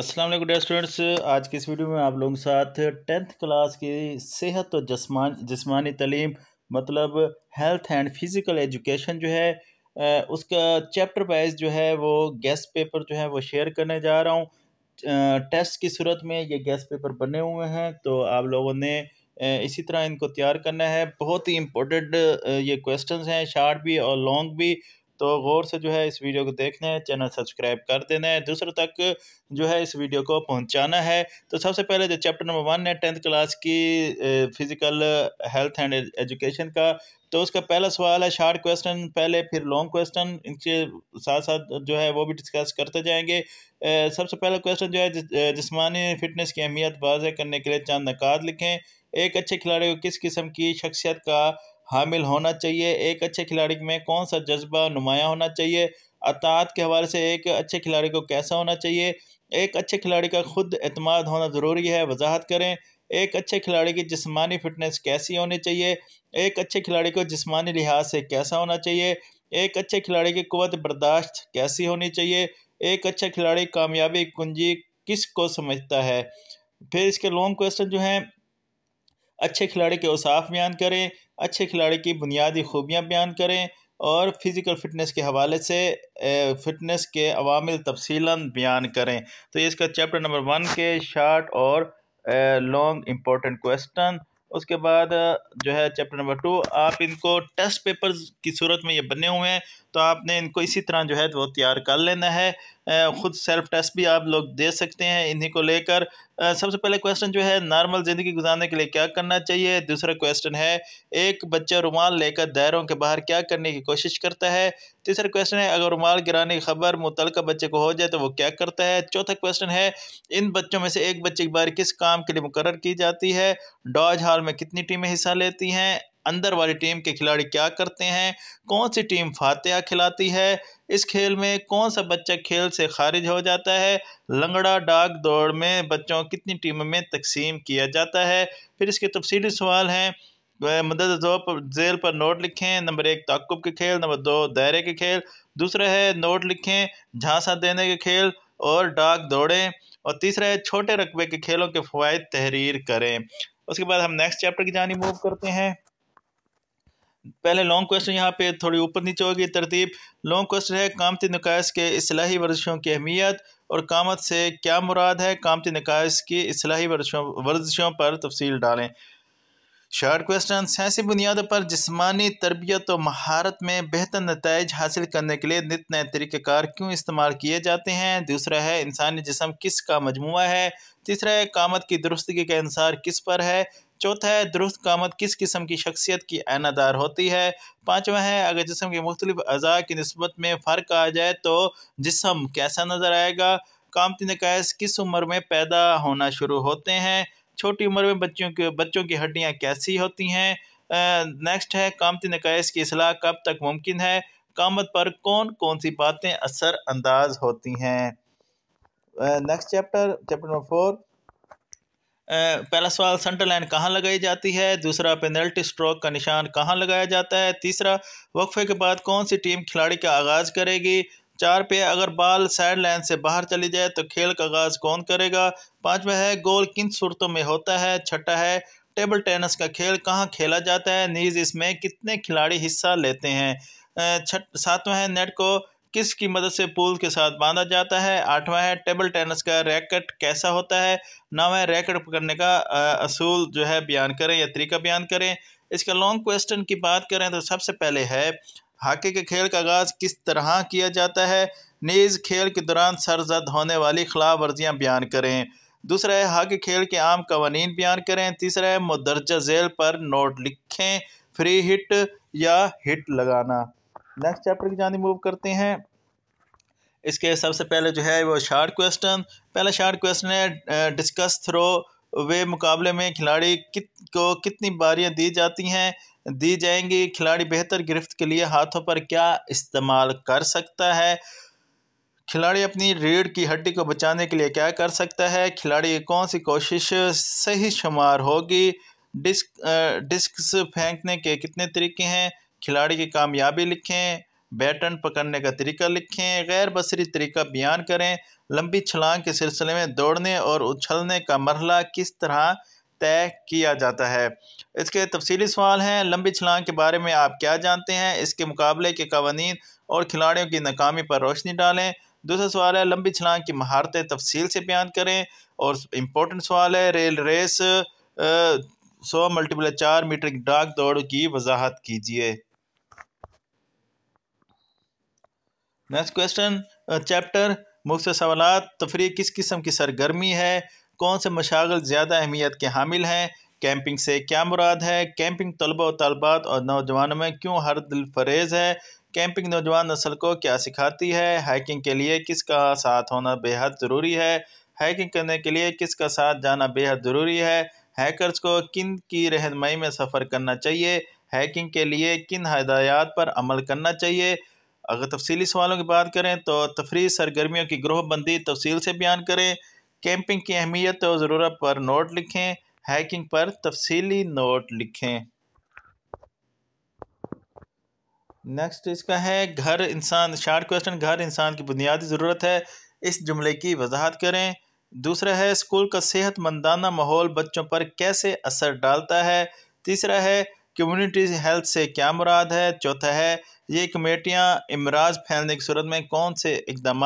अस्सलाम वालेकुम स्टूडेंट्स आज की इस वीडियो में आप लोगों के साथ टेंथ क्लास की सेहत और जस्मान जिसमानी तलीम मतलब हेल्थ एंड फिज़िकल एजुकेशन जो है उसका चैप्टर वाइज जो है वो गेस्ट पेपर जो है वो शेयर करने जा रहा हूँ टेस्ट की सूरत में ये गेस्ट पेपर बने हुए हैं तो आप लोगों ने इसी तरह इनको तैयार करना है बहुत ही इम्पोर्टेंट ये क्वेश्चन हैं शार्ट भी और लॉन्ग भी तो गौर से जो है इस वीडियो को देखना है चैनल सब्सक्राइब कर देना है दूसरों तक जो है इस वीडियो को पहुंचाना है तो सबसे पहले जो चैप्टर नंबर वन है टेंथ क्लास की फिज़िकल हेल्थ एंड एजुकेशन का तो उसका पहला सवाल है शार्ट क्वेश्चन पहले फिर लॉन्ग क्वेश्चन इनके साथ साथ जो है वो भी डिस्कस करते जाएंगे सबसे पहला क्वेश्चन जो है जिसमानी फिटनेस की अहमियत वाजह करने के लिए चंद नकात लिखें एक अच्छे खिलाड़ी को किस किस्म की शख्सियत का हामिल होना चाहिए एक अच्छे खिलाड़ी में कौन सा जज्बा नुमाया होना चाहिए अतात के हवाले से एक अच्छे खिलाड़ी को कैसा होना चाहिए एक अच्छे खिलाड़ी का खुद अतमाद होना ज़रूरी है वजाहत करें एक अच्छे खिलाड़ी की जिसमानी फ़िटनेस कैसी होनी चाहिए एक अच्छे खिलाड़ी को जिसमानी लिहाज से कैसा होना चाहिए एक अच्छे खिलाड़ी की कुत बर्दाश्त कैसी होनी चाहिए एक अच्छे खिलाड़ी कामयाबी कुंजी किस को समझता है फिर इसके लॉन्ग क्वेश्चन जो हैं अच्छे खिलाड़ी के उसाफ बयान करें अच्छे खिलाड़ी की बुनियादी खूबियाँ बयान करें और फिज़िकल फ़िटनेस के हवाले से फ़िटनेस के अवामिल तफसीला बयान करें तो ये इसका चैप्टर नंबर वन के शार्ट और लॉन्ग इम्पोर्टेंट क्वेश्चन उसके बाद जो है चैप्टर नंबर टू आप इनको टेस्ट पेपर्स की सूरत में ये बने हुए हैं तो आपने इनको इसी तरह जो है वो तैयार कर लेना है ख़ुद सेल्फ टेस्ट भी आप लोग दे सकते हैं इन्हीं को लेकर सबसे पहले क्वेश्चन जो है नॉर्मल ज़िंदगी गुजारने के लिए क्या करना चाहिए दूसरा क्वेश्चन है एक बच्चा रुमाल लेकर दायरों के बाहर क्या करने की कोशिश करता है तीसरा क्वेश्चन है अगर रुमाल गिराने की खबर मुतलका बच्चे को हो जाए तो वो क्या करता है चौथा क्वेश्चन है इन बच्चों में से एक बच्चे की बारी किस काम के लिए मुकर की जाती है डॉज हॉल में कितनी टीमें हिस्सा लेती हैं अंदर वाली टीम के खिलाड़ी क्या करते हैं कौन सी टीम फातह खिलाती है इस खेल में कौन सा बच्चा खेल से खारिज हो जाता है लंगड़ा डाक दौड़ में बच्चों कितनी टीमों में तकसीम किया जाता है फिर इसके तफसीली सवाल हैं मदद पर जेल पर नोट लिखें नंबर एक ताकुब के खेल नंबर दो दायरे के खेल दूसरा है नोट लिखें झांसा देने के खेल और डाक दौड़ें और तीसरा है छोटे रकबे के खेलों के फ़वाद तहरीर करें उसके बाद हम नेक्स्ट चैप्टर की जानी मूव करते हैं पहले लॉन्ग क्वेश्चन यहाँ पे थोड़ी ऊपर नीचे होगी तरतीब लॉन्ग क्वेश्चन है कामती निकायस के असलाही वर्जिशों की अहमियत और कामत से क्या मुराद है कामती निकायस की असलाही वर्जिशों वर्जिशों पर तफसील डालें शार्ट क्वेश्चन साइंसी बुनियादों पर जिसमानी तरबियत और महारत में बेहतर नतज हासिल करने के लिए नित नए तरीक़ार क्यों इस्तेमाल किए जाते हैं दूसरा है इंसानी जिसम किस का मजमु है तीसरा है कामत की दुरुस्तगी के अनुसार किस पर है चौथा है दुरुस्त कामत किस किस्म की शख्सियत की आनादार होती है पाँचवा है अगर जिसम के मुख्तलिफ अज़ा की नस्बत में फ़र्क आ जाए तो जिसम कैसा नज़र आएगा कामती नकायस किस उम्र में पैदा होना शुरू होते हैं छोटी उम्र में बच्चों के बच्चों की हड्डियाँ कैसी होती हैं नेक्स्ट है कामती नकायस की असलाह कब तक मुमकिन है कामत पर कौन कौन सी बातें असर अंदाज होती हैं next chapter chapter number four पहला सवाल सेंटर लाइन कहाँ लगाई जाती है दूसरा पेनल्टी स्ट्रोक का निशान कहाँ लगाया जाता है तीसरा वक्फे के बाद कौन सी टीम खिलाड़ी का आगाज़ करेगी चार पे अगर बाल साइड लाइन से बाहर चली जाए तो खेल का आगाज़ कौन करेगा पाँचवा है गोल किन सूरतों में होता है छठा है टेबल टेनिस का खेल कहाँ खेला जाता है नीज इसमें कितने खिलाड़ी हिस्सा लेते हैं छठ सातवा है नेट को किस की मदद से पुल के साथ बांधा जाता है आठवां है टेबल टेनिस का रैकेट कैसा होता है है रैकेट पकड़ने का असूल जो है बयान करें या तरीका बयान करें इसका लॉन्ग क्वेश्चन की बात करें तो सबसे पहले है हॉकी के खेल का आगाज़ किस तरह किया जाता है नीज़ खेल के दौरान सरजद होने वाली खिलाफ वर्जियाँ बयान करें दूसरा है हॉकी खेल के आम कवानीन बयान करें तीसरा है मुदरजा झेल पर नोट लिखें फ्री हिट या हिट लगाना नेक्स्ट चैप्टर की जानी मूव करते हैं इसके सबसे पहले जो है वो शार्ट क्वेश्चन पहला शार्ट क्वेश्चन है डिस्कस थ्रो वे मुकाबले में खिलाड़ी कित को कितनी बारियां दी जाती हैं दी जाएंगी खिलाड़ी बेहतर गिरफ्त के लिए हाथों पर क्या इस्तेमाल कर सकता है खिलाड़ी अपनी रीढ़ की हड्डी को बचाने के लिए क्या कर सकता है खिलाड़ी कौन सी कोशिश सही शुमार होगी डिस्क डिस्क फेंकने के कितने तरीके हैं खिलाड़ी की कामयाबी लिखें बैटन पकड़ने का तरीका लिखें गैर बसरी तरीका बयान करें लंबी छलांग के सिलसिले में दौड़ने और उछलने का मरला किस तरह तय किया जाता है इसके तफसीली सवाल हैं लंबी छलांग के बारे में आप क्या जानते हैं इसके मुकाबले के कवानीन और खिलाड़ियों की नाकामी पर रोशनी डालें दूसरा सवाल है लंबी छलांग की महारतें तफसील से बयान करें और इम्पोर्टेंट सवाल है रेल रेस सौ मल्टीपल चार मीटर की डाक दौड़ की वजाहत कीजिए नेक्स्ट क्वेश्चन चैप्टर मुफ्त सवाल तफरी किस किस्म की सरगर्मी है कौन से मशागल ज़्यादा अहमियत के हामिल हैं कैंपिंग से क्या मुराद है कैंपिंग तलबा और तलबात और नौजवानों में क्यों हर दिल फरेज़ है कैंपिंग नौजवान नस्ल को क्या सिखाती है हाइकिंग के लिए किसका साथ होना बेहद ज़रूरी है हाइकिंग करने के लिए किसका साथ जाना बेहद ज़रूरी है हैकर्स को किन की रहनमई में सफ़र करना चाहिए हैकिंग के लिए किन हदायात पर अमल करना चाहिए अगर तफसली सवालों की बात करें तो तफरी सरगर्मियों की ग्रोहबंदी तफसील से बयान करें कैंपिंग की अहमियत और ज़रूरत पर नोट लिखें हैकिंग पर तफसली नोट लिखें नेक्स्ट इसका है घर इंसान शार्ट क्वेश्चन घर इंसान की बुनियादी ज़रूरत है इस जुमले की वजाहत करें दूसरा है स्कूल का सेहतमंदाना माहौल बच्चों पर कैसे असर डालता है तीसरा है कम्युनिटी हेल्थ से क्या मुराद है चौथा है ये कमेटियाँ इमराज फैलने की सूरत में कौन से इकदाम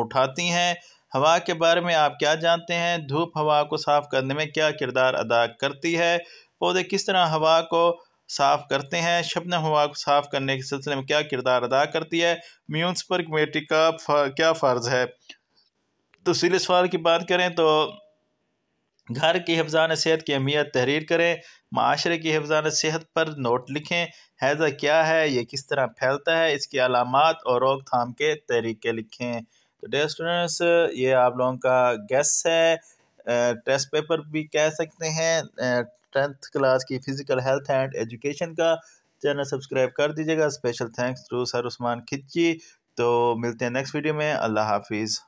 उठाती हैं हवा के बारे में आप क्या जानते हैं धूप हवा को साफ़ करने में क्या किरदार अदा करती है पौधे किस तरह हवा को साफ़ करते हैं शबनम हवा को साफ़ करने के सिलसिले में क्या किरदार अदा करती है म्यूनसिपल कमेटी का फा, क्या फ़र्ज़ है तो सवाल की बात करें तो घर की हफजान सेहत की अहमियत तहरीर करें माशरे की हफजान सेहत पर नोट लिखें हैज़ा क्या है ये किस तरह फैलता है इसकी अलामत और रोकथाम के तरीके लिखें तो डे स्टूडेंट्स ये आप लोगों का गेस है टेस्ट पेपर भी कह सकते हैं टेंथ क्लास की फ़िज़िकल हेल्थ एंड एजुकेशन का चैनल सब्सक्राइब कर दीजिएगा special thanks to sir Usman Khichi तो मिलते हैं नेक्स्ट वीडियो में अल्लाह हाफिज़